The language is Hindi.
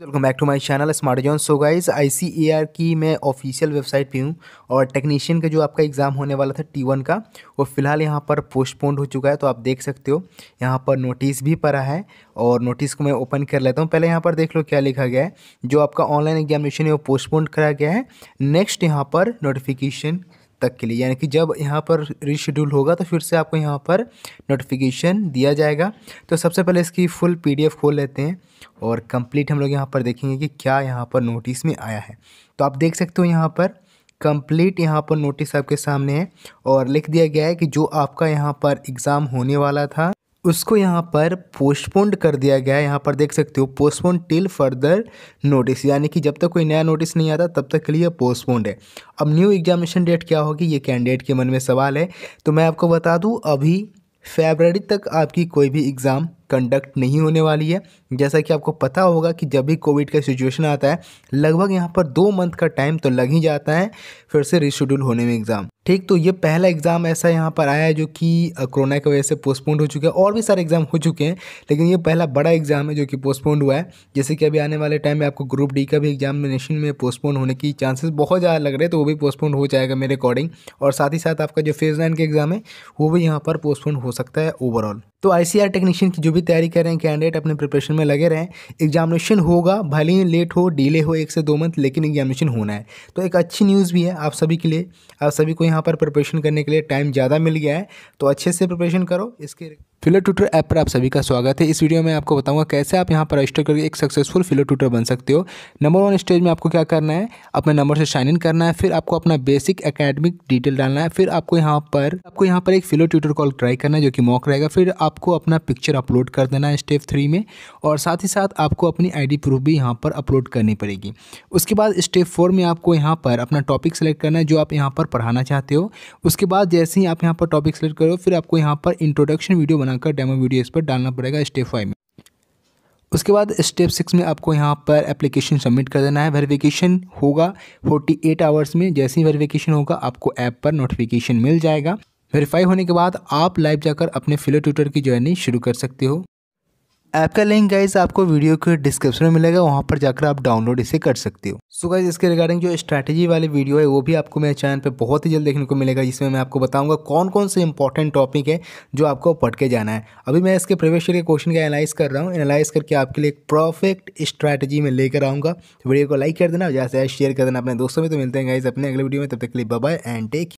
welcome back to my channel smart John so guys I की मैं ऑफिशियल वेबसाइट पे हूँ और टेक्नीशियन का जो आपका एग्ज़ाम होने वाला था टी वन का वो फ़िलहाल यहाँ पर पोस्टपोन्ड हो चुका है तो आप देख सकते हो यहाँ पर नोटिस भी पड़ा है और नोटिस को मैं ओपन कर लेता हूँ पहले यहाँ पर देख लो क्या लिखा गया है जो आपका ऑनलाइन एग्जामिनेशन है वो पोस्टपोन्ड करा गया है नेक्स्ट यहाँ पर नोटिफिकेशन तक के लिए यानी कि जब यहाँ पर रीशेड्यूल होगा तो फिर से आपको यहाँ पर नोटिफिकेशन दिया जाएगा तो सबसे पहले इसकी फुल पीडीएफ खोल लेते हैं और कंप्लीट हम लोग यहाँ पर देखेंगे कि क्या यहाँ पर नोटिस में आया है तो आप देख सकते हो यहाँ पर कंप्लीट यहाँ पर नोटिस आपके सामने है और लिख दिया गया है कि जो आपका यहाँ पर एग्ज़ाम होने वाला था उसको यहाँ पर पोस्टपोन्ड कर दिया गया है यहाँ पर देख सकते हो पोस्टपोन टिल फर्दर नोटिस यानी कि जब तक कोई नया नोटिस नहीं आता तब तक के लिए पोस्टपोन्ड है अब न्यू एग्जामिनेशन डेट क्या होगी ये कैंडिडेट के मन में सवाल है तो मैं आपको बता दूँ अभी फेबररी तक आपकी कोई भी एग्ज़ाम कंडक्ट नहीं होने वाली है जैसा कि आपको पता होगा कि जब भी कोविड का सिचुएशन आता है लगभग यहाँ पर दो मंथ का टाइम तो लग ही जाता है फिर से रिशेड्यूल होने में एग्ज़ाम ठीक तो ये पहला एग्ज़ाम ऐसा यहाँ पर आया है जो कि कोरोना की वजह से पोस्टपोन्ड हो चुका है और भी सारे एग्ज़ाम हो चुके हैं लेकिन ये पहला बड़ा एग्ज़ाम है जो कि पोस्टपोन्ड हुआ है जैसे कि अभी आने वाले टाइम में आपको ग्रुप डी का भी एग्जामिनेशन में पोस्टपोन होने की चांसेस बहुत ज़्यादा लग रहे हैं तो वो भी पोस्टपोन हो जाएगा मेरे अकॉर्डिंग और साथ ही साथ आपका जो फेज़ नाइन का एग्ज़ाम है वो भी यहाँ पर पोस्टपोन हो सकता है ओवरऑल तो आई टेक्नीशियन की जो भी तैयारी कर रहे हैं कैंडिडेट अपने प्रिपरेशन में लगे रहें एग्जामिनेशन होगा भले ही लेट हो डिले हो एक से दो मंथ लेकिन एग्जामिनेशन होना है तो एक अच्छी न्यूज़ भी है आप सभी के लिए आप सभी को यहाँ पर प्रिपरेशन करने के लिए टाइम ज़्यादा मिल गया है तो अच्छे से प्रिपरेशन करो इसके फिलो ट्यूटर ऐप पर आप सभी का स्वागत है इस वीडियो में आपको बताऊंगा कैसे आप यहां पर रजिस्टर करके एक सक्सेसफुल फिलो ट्यूटर बन सकते हो नंबर वन स्टेज में आपको क्या करना है अपने नंबर से साइन इन करना है फिर आपको अपना बेसिक एकेडमिक डिटेल डालना है फिर आपको यहाँ पर आपको यहाँ पर एक फिलो ट्यूटर कॉल ट्राई करना है जो कि मॉक रहेगा फिर आपको अपना पिक्चर अपलोड कर देना है स्टेप थ्री में और साथ ही साथ आपको अपनी आई प्रूफ भी यहाँ पर अपलोड करनी पड़ेगी उसके बाद स्टेप फोर में आपको यहाँ पर अपना टॉपिक सेलेक्ट करना है जो आप यहाँ पर पढ़ाना चाहते हो उसके बाद जैसे ही आप यहाँ पर टॉपिक सेलेक्ट करो फिर आपको यहाँ पर इंट्रोडक्शन वीडियो बना बनाकर डेमो वीडियो इस पर डालना पड़ेगा स्टेप फाइव में उसके बाद स्टेप सिक्स में आपको यहाँ पर एप्लीकेशन सबमिट कर देना है वेरिफिकेशन होगा 48 आवर्स में जैसे ही वेरिफिकेशन होगा आपको ऐप पर नोटिफिकेशन मिल जाएगा वेरीफाई होने के बाद आप लाइव जाकर अपने फिलो ट्यूटर की जर्नी शुरू कर सकते हो ऐप का लिंक गाइज आपको वीडियो के डिस्क्रिप्शन में मिलेगा वहाँ पर जाकर आप डाउनलोड इसे कर सकते हो सो गाइज इसके रिगार्डिंग जो स्ट्रैटेजी वाली वीडियो है वो भी आपको मेरे चैनल पे बहुत ही जल्द देखने को मिलेगा जिसमें मैं आपको बताऊंगा कौन कौन से इंपॉर्टेंट टॉपिक है जो आपको पढ़ के जाना है अभी मैं इसके प्रवेश के क्वेश्चन का एनालाइज कर रहा हूँ एनालाइज करके आपके लिए एक परफेक्ट स्ट्रैटेजी में लेकर आऊँगा वीडियो को लाइक कर देना ज़्यादा से शेयर कर देना अपने दोस्तों में तो मिलते हैं गाइज अपने अगले वीडियो में तब तक के लिए बाय एंड टेक